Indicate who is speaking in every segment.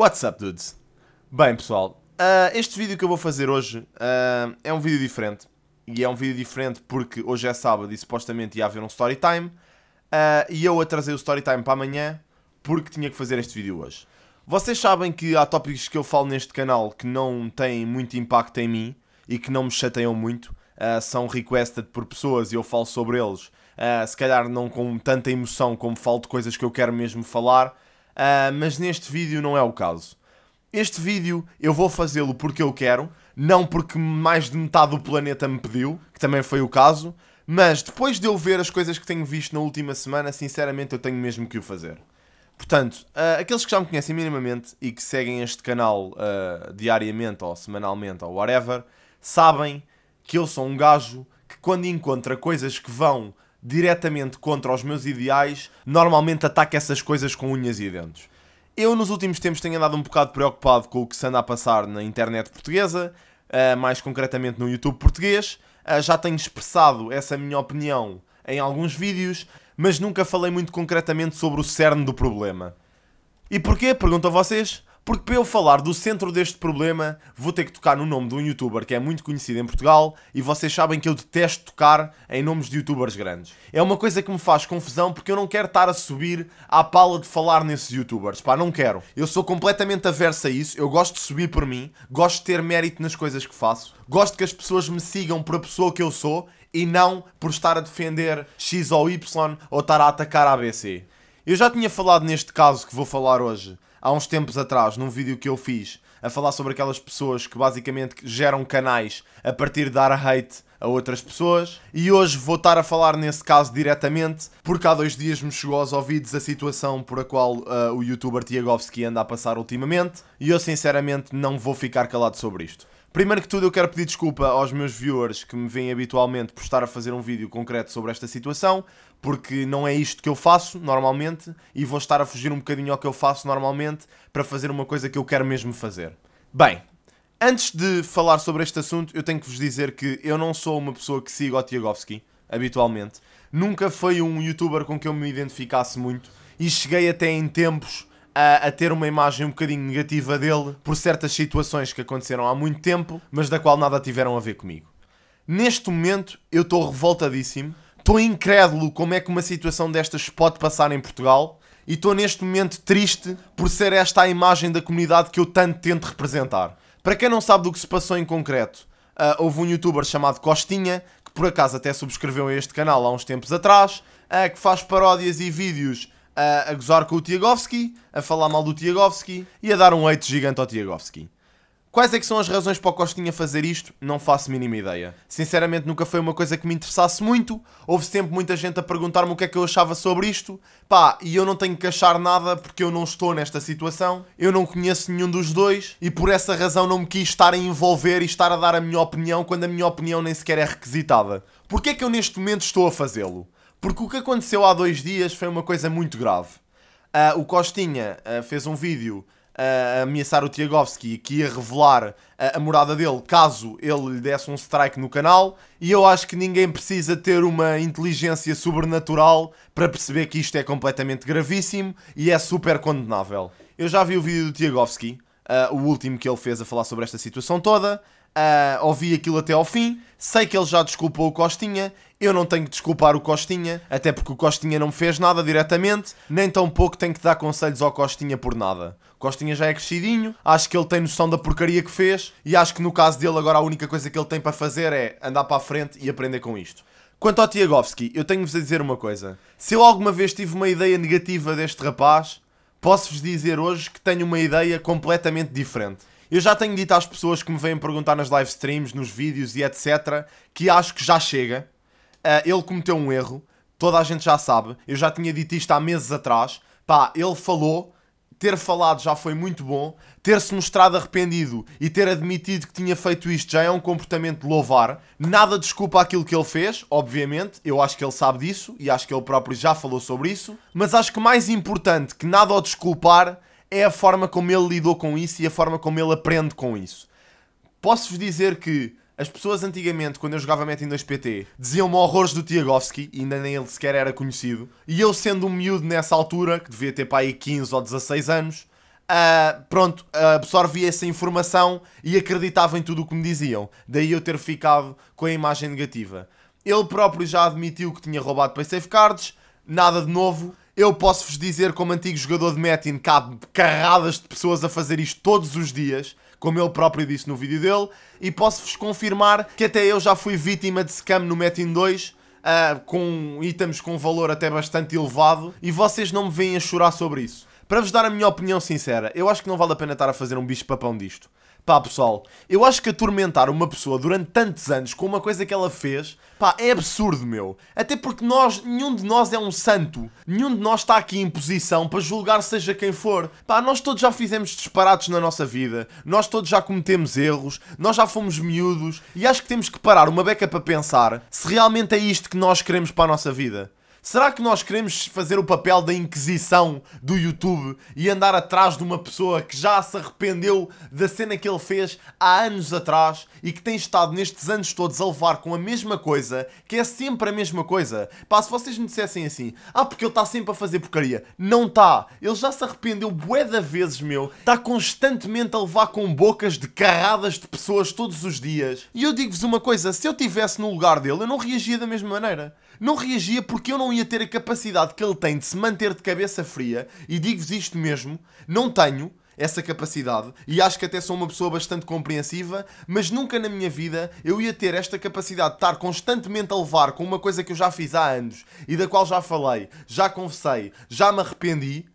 Speaker 1: What's up, dudes? Bem, pessoal, uh, este vídeo que eu vou fazer hoje uh, é um vídeo diferente. E é um vídeo diferente porque hoje é sábado e supostamente ia haver um story time. Uh, e eu atrasei o story time para amanhã porque tinha que fazer este vídeo hoje. Vocês sabem que há tópicos que eu falo neste canal que não têm muito impacto em mim e que não me chateiam muito. são requested por pessoas e eu falo sobre eles. se calhar não com tanta emoção como falo de coisas que eu quero mesmo falar uh, mas neste vídeo não é o caso. Este vídeo eu vou fazê-lo porque eu quero, não porque mais de metade do planeta me pediu, que também foi o caso, mas depois de eu ver as coisas que tenho visto na última semana, sinceramente eu tenho mesmo que o fazer. Portanto, uh, aqueles que já me conhecem minimamente e que seguem este canal uh, diariamente ou semanalmente ou whatever, sabem que eu sou um gajo que quando encontra coisas que vão diretamente contra os meus ideais, normalmente ataca essas coisas com unhas e dentes. Eu nos últimos tempos tenho andado um bocado preocupado com o que se anda a passar na internet portuguesa, ah, mais concretamente no YouTube português. Ah, já tenho expressado essa minha opinião em alguns vídeos, mas nunca falei muito concretamente sobre o cerne do problema. E porquê? Pergunto a vocês. Porque para eu falar do centro deste problema, vou ter que tocar no nome de um youtuber que é muito conhecido em Portugal e vocês sabem que eu detesto tocar em nomes de youtubers grandes. É uma coisa que me faz confusão porque eu não quero estar a subir à pala de falar nesses youtubers, pá, não quero. Eu sou completamente averso a isso, eu gosto de subir por mim, gosto de ter mérito nas coisas que faço, gosto que as pessoas me sigam por a pessoa que eu sou e não por estar a defender X ou Y ou estar a atacar a ABC. Eu já tinha falado neste caso que vou falar hoje há uns tempos atrás, num vídeo que eu fiz, a falar sobre aquelas pessoas que basicamente geram canais a partir de dar hate a outras pessoas. E hoje vou estar a falar nesse caso diretamente, porque há dois dias me chegou aos ouvidos a situação por a qual uh, o youtuber Tiagovski anda a passar ultimamente, e eu sinceramente não vou ficar calado sobre isto. Primeiro que tudo, eu quero pedir desculpa aos meus viewers que me veem habitualmente por estar a fazer um vídeo concreto sobre esta situação, porque não é isto que eu faço normalmente e vou estar a fugir um bocadinho ao que eu faço normalmente para fazer uma coisa que eu quero mesmo fazer. Bem, antes de falar sobre este assunto, eu tenho que vos dizer que eu não sou uma pessoa que siga o Tiagovski habitualmente, nunca foi um youtuber com que eu me identificasse muito e cheguei até em tempos a, a, ter uma imagem um bocadinho negativa dele por certas situações que aconteceram há muito tempo, mas da qual nada tiveram a ver comigo. Neste momento eu estou revoltadíssimo, estou incrédulo como é que uma situação destas pode passar em Portugal e estou neste momento triste por ser esta a imagem da comunidade que eu tanto tento representar. Para quem não sabe do que se passou em concreto, uh, houve um youtuber chamado Costinha, que por acaso até subscreveu este canal há uns tempos atrás, uh, que faz paródias e vídeos a, a gozar com o Tiagovski, a falar mal do Tiagovski e a dar um hate gigante ao Tiagovski. Quais é que são as razões para o Costinha fazer isto? Não faço mínima ideia. Sinceramente nunca foi uma coisa que me interessasse muito, houve sempre muita gente a perguntar-me o que é que eu achava sobre isto, pá, e eu não tenho que achar nada porque eu não estou nesta situação, eu não conheço nenhum dos dois, e por essa razão não me quis estar a envolver e estar a dar a minha opinião quando a minha opinião nem sequer é requisitada. Porquê é que eu neste momento estou a fazê-lo? Porque o que aconteceu há dois dias foi uma coisa muito grave. Uh, o Costinha uh, fez um vídeo uh, a ameaçar o Tiagovski que ia revelar a morada dele caso ele lhe desse um strike no canal. E eu acho que ninguém precisa ter uma inteligência sobrenatural para perceber que isto é completamente gravíssimo e é super condenável. Eu já vi o vídeo do Tiagovski uh, o último que ele fez a falar sobre esta situação toda. Uh, ouvi aquilo até ao fim. Sei que ele já desculpou o Costinha. Eu não tenho que desculpar o Costinha, até porque o Costinha não fez nada diretamente, nem tampouco tenho que dar conselhos ao Costinha por nada. O Costinha já é crescidinho, acho que ele tem noção da porcaria que fez e acho que no caso dele agora a única coisa que ele tem para fazer é andar para a frente e aprender com isto. Quanto ao Tiagovski, eu tenho-vos a dizer uma coisa. Se eu alguma vez tive uma ideia negativa deste rapaz, posso-vos dizer hoje que tenho uma ideia completamente diferente. Eu já tenho dito às pessoas que me vêm perguntar nas live streams, nos vídeos e etc, que acho que já chega. Uh, ele cometeu um erro, toda a gente já sabe. Eu já tinha dito isto há meses atrás. Pá, ele falou, ter falado já foi muito bom, ter-se mostrado arrependido e ter admitido que tinha feito isto já é um comportamento de louvar. Nada desculpa aquilo que ele fez, obviamente. Eu acho que ele sabe disso e acho que ele próprio já falou sobre isso. Mas acho que mais importante que nada o desculpar é a forma como ele lidou com isso e a forma como ele aprende com isso. Posso-vos dizer que as pessoas antigamente, quando eu jogava Metin 2PT, diziam-me horrores do Tiagovski, ainda nem ele sequer era conhecido, e eu sendo um miúdo nessa altura, que devia ter para aí 15 ou 16 anos, uh, pronto, absorvia essa informação e acreditava em tudo o que me diziam. Daí eu ter ficado com a imagem negativa. Ele próprio já admitiu que tinha roubado para safe cards, nada de novo. Eu posso-vos dizer, como antigo jogador de Metin, que há carradas de pessoas a fazer isto todos os dias, como ele próprio disse no vídeo dele, e posso-vos confirmar que até eu já fui vítima de scam no Metin 2, uh, ah, com itens com valor até bastante elevado, e vocês não me veem a chorar sobre isso. Para vos dar a minha opinião sincera, eu acho que não vale a pena estar a fazer um bicho-papão disto. Pá, pessoal, eu acho que atormentar uma pessoa durante tantos anos com uma coisa que ela fez, pá, é absurdo, meu. Até porque nós, nenhum de nós é um santo. Nenhum de nós está aqui em posição para julgar seja quem for. Pá, nós todos já fizemos disparados na nossa vida. Nós todos já cometemos erros. Nós já fomos miúdos. E acho que temos que parar uma beca para pensar se realmente é isto que nós queremos para a nossa vida. Será que nós queremos fazer o papel da Inquisição do YouTube e andar atrás de uma pessoa que já se arrependeu da cena que ele fez há anos atrás e que tem estado nestes anos todos a levar com a mesma coisa, que é sempre a mesma coisa? Pá, se vocês me dissessem assim, ah, porque ele está sempre a fazer porcaria. Não está. Ele já se arrependeu bué de vezes, meu. Está constantemente a levar com bocas de carradas de pessoas todos os dias. E eu digo-vos uma coisa, se eu estivesse no lugar dele, eu não reagia da mesma maneira não reagia porque eu não ia ter a capacidade que ele tem de se manter de cabeça fria, e digo-vos isto mesmo, não tenho essa capacidade e acho que até sou uma pessoa bastante compreensiva, mas nunca na minha vida eu ia ter esta capacidade de estar constantemente a levar com uma coisa que eu já fiz há anos e da qual já falei, já confessei, já me arrependi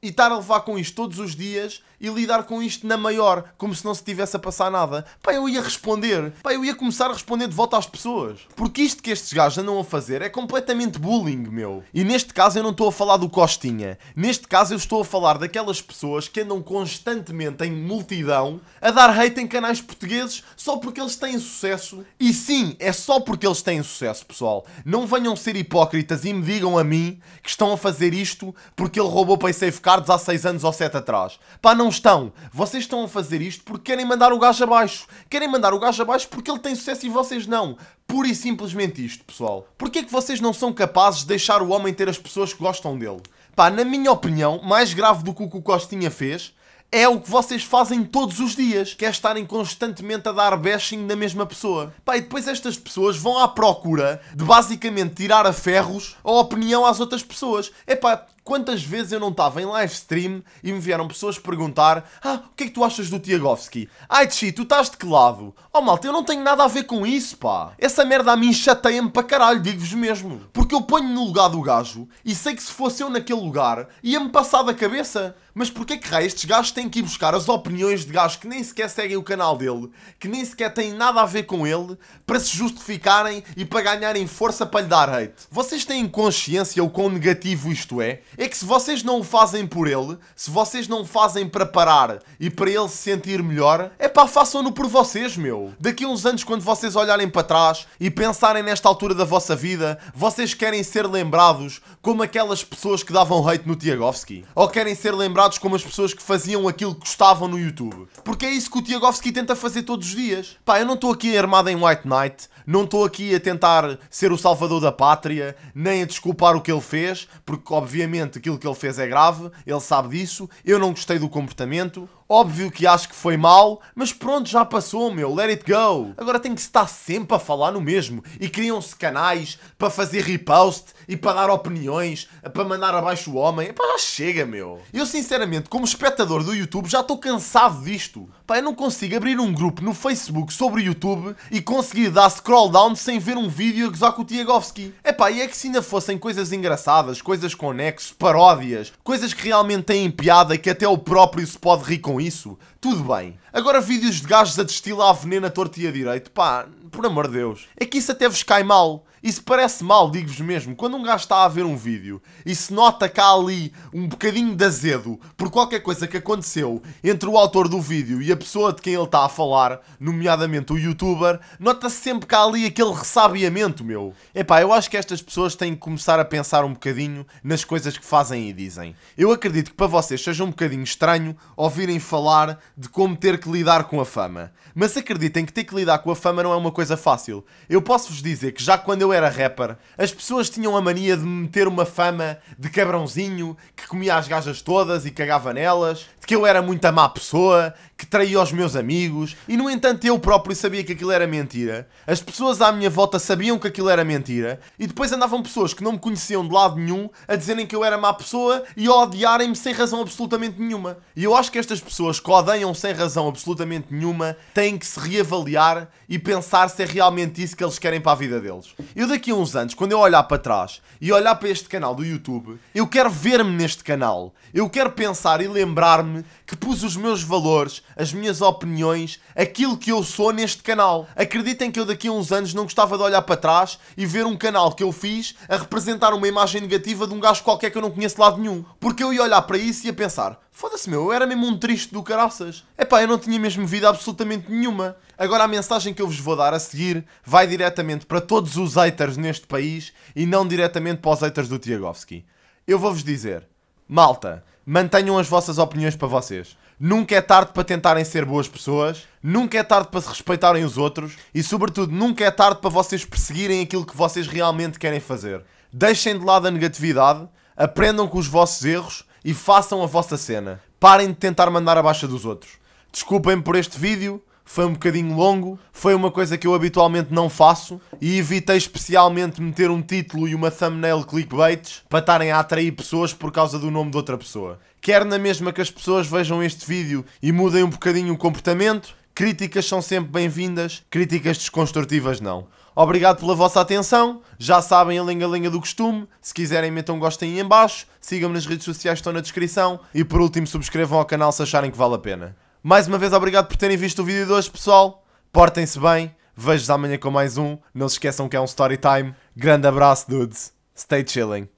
Speaker 1: e estar a levar com isto todos os dias e lidar com isto na maior, como se não se tivesse a passar nada. Pá, eu ia responder. Pá, eu ia começar a responder de volta às pessoas. Porque isto que estes gajos andam a fazer é completamente bullying, meu. E neste caso eu não estou a falar do Costinha. Neste caso eu estou a falar daquelas pessoas que andam constantemente em multidão a dar hate em canais portugueses só porque eles têm sucesso. E sim, é só porque eles têm sucesso, pessoal. Não venham ser hipócritas e me digam a mim que estão a fazer isto porque ele roubou para PlaySafe cards há 6 anos ou 7 atrás. Pá, não estão. Vocês estão a fazer isto porque querem mandar o gajo abaixo. Querem mandar o gajo abaixo porque ele tem sucesso e vocês não. Pura e simplesmente isto, pessoal. Porquê é que vocês não são capazes de deixar o homem ter as pessoas que gostam dele? Pá, na minha opinião, mais grave do que o que o Costinha fez, é o que vocês fazem todos os dias, que é estarem constantemente a dar bashing na mesma pessoa. Pá, e depois estas pessoas vão à procura de basicamente tirar a ferros a opinião às outras pessoas. É pá, quantas vezes eu não estava em live stream e me vieram pessoas perguntar: Ah, o que é que tu achas do Tiagovski? Ai, Tchi, tu estás de que lado? Oh, malta, eu não tenho nada a ver com isso, pá. Essa merda a mim chateia-me para caralho, digo-vos mesmo. Porque eu ponho no lugar do gajo e sei que se fosse eu naquele lugar ia-me passar da cabeça. Mas porquê que raio estes gajos têm que ir buscar as opiniões de gajos que nem sequer seguem o canal dele, que nem sequer têm nada a ver com ele, para se justificarem e para ganharem força para lhe dar hate? Vocês têm consciência o quão negativo isto é? é que se vocês não o fazem por ele, se vocês não o fazem para parar e para ele se sentir melhor, é pá, façam-no por vocês, meu. Daqui a uns anos, quando vocês olharem para trás e pensarem nesta altura da vossa vida, vocês querem ser lembrados como aquelas pessoas que davam hate no Tiagovski. Ou querem ser lembrados como as pessoas que faziam aquilo que gostavam no YouTube. Porque é isso que o Tiagovski tenta fazer todos os dias. Pá, eu não estou aqui armado em White Knight, não estou aqui a tentar ser o salvador da pátria, nem a desculpar o que ele fez, porque obviamente Obviamente aquilo que ele fez é grave, ele sabe disso, eu não gostei do comportamento, Óbvio que acho que foi mal, mas pronto, já passou, meu, let it go. Agora tem que estar sempre a falar no mesmo. E criam-se canais para fazer repost e para dar opiniões, para mandar abaixo o homem. Pá, já chega, meu. Eu, sinceramente, como espectador do YouTube, já estou cansado disto. Pá, eu não consigo abrir um grupo no Facebook sobre o YouTube e conseguir dar scroll down sem ver um vídeo a gozar com o Tiagovski. É pá, e é que se ainda fossem coisas engraçadas, coisas conexo, paródias, coisas que realmente têm piada e que até o próprio se pode rir com isso, tudo bem. Agora vídeos de gajos a destilar a veneno à torta e a direito, pá, por amor de Deus. É que isso até vos cai mal. Isso parece mal, digo-vos mesmo. Quando um gajo está a ver um vídeo e se nota cá ali um bocadinho de azedo por qualquer coisa que aconteceu entre o autor do vídeo e a pessoa de quem ele está a falar, nomeadamente o youtuber, nota-se sempre cá ali aquele ressabiamento, meu. Epá, eu acho que estas pessoas têm que começar a pensar um bocadinho nas coisas que fazem e dizem. Eu acredito que para vocês seja um bocadinho estranho ouvirem falar de como ter que lidar com a fama. Mas acreditem que ter que lidar com a fama não é uma coisa fácil. Eu posso-vos dizer que já quando eu eu era rapper, as pessoas tinham a mania de me meter uma fama de cabrãozinho que comia as gajas todas e cagava nelas, de que eu era muita má pessoa, que traía os meus amigos e, no entanto, eu próprio sabia que aquilo era mentira. As pessoas à minha volta sabiam que aquilo era mentira e depois andavam pessoas que não me conheciam de lado nenhum a dizerem que eu era má pessoa e a odiarem-me sem razão absolutamente nenhuma. E eu acho que estas pessoas que odeiam sem razão absolutamente nenhuma têm que se reavaliar e pensar se é realmente isso que eles querem para a vida deles. Eu daqui a uns anos, quando eu olhar para trás e olhar para este canal do YouTube, eu quero ver-me neste canal. Eu quero pensar e lembrar-me que pus os meus valores as minhas opiniões, aquilo que eu sou neste canal. Acreditem que eu daqui a uns anos não gostava de olhar para trás e ver um canal que eu fiz a representar uma imagem negativa de um gajo qualquer que eu não conheço de lado nenhum. Porque eu ia olhar para isso e ia pensar, Foda-se meu, eu era mesmo um triste do caraças. Epá, eu não tinha mesmo vida absolutamente nenhuma. Agora a mensagem que eu vos vou dar a seguir vai diretamente para todos os haters neste país e não diretamente para os haters do Tiagovski. Eu vou-vos dizer, malta, mantenham as vossas opiniões para vocês. Nunca é tarde para tentarem ser boas pessoas, nunca é tarde para se respeitarem os outros e, sobretudo, nunca é tarde para vocês perseguirem aquilo que vocês realmente querem fazer. Deixem de lado a negatividade, aprendam com os vossos erros e façam a vossa cena. Parem de tentar mandar abaixo dos outros. Desculpem por este vídeo, foi um bocadinho longo, foi uma coisa que eu habitualmente não faço e evitei especialmente meter um título e uma thumbnail clickbaits para estarem a atrair pessoas por causa do nome de outra pessoa. Quer na mesma que as pessoas vejam este vídeo e mudem um bocadinho o comportamento, críticas são sempre bem-vindas, críticas desconstrutivas não. Obrigado pela vossa atenção, já sabem a linha linha do costume, se quiserem metam um gostem aí em baixo, sigam-me nas redes sociais que estão na descrição e por último subscrevam ao canal se acharem que vale a pena. Mais uma vez, obrigado por terem visto o vídeo de hoje, pessoal. Portem-se bem. Vejo-vos amanhã com mais um. Não se esqueçam que é um story time. Grande abraço, dudes. Stay chilling.